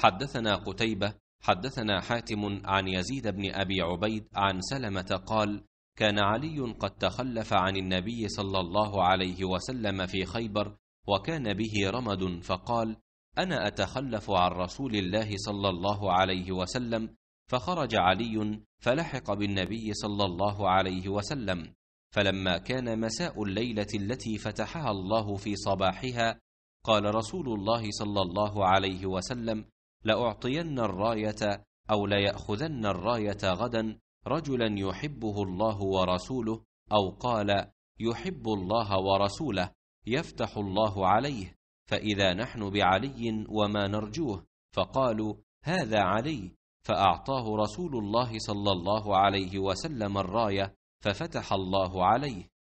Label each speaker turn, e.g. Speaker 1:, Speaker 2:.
Speaker 1: حدثنا قتيبة حدثنا حاتم عن يزيد بن أبي عبيد عن سلمة قال كان علي قد تخلف عن النبي صلى الله عليه وسلم في خيبر وكان به رمد فقال أنا أتخلف عن رسول الله صلى الله عليه وسلم فخرج علي فلحق بالنبي صلى الله عليه وسلم فلما كان مساء الليلة التي فتحها الله في صباحها قال رسول الله صلى الله عليه وسلم لأعطين الراية أو ليأخذن الراية غدا رجلا يحبه الله ورسوله أو قال يحب الله ورسوله يفتح الله عليه فإذا نحن بعلي وما نرجوه فقالوا هذا علي فأعطاه رسول الله صلى الله عليه وسلم الراية ففتح الله
Speaker 2: عليه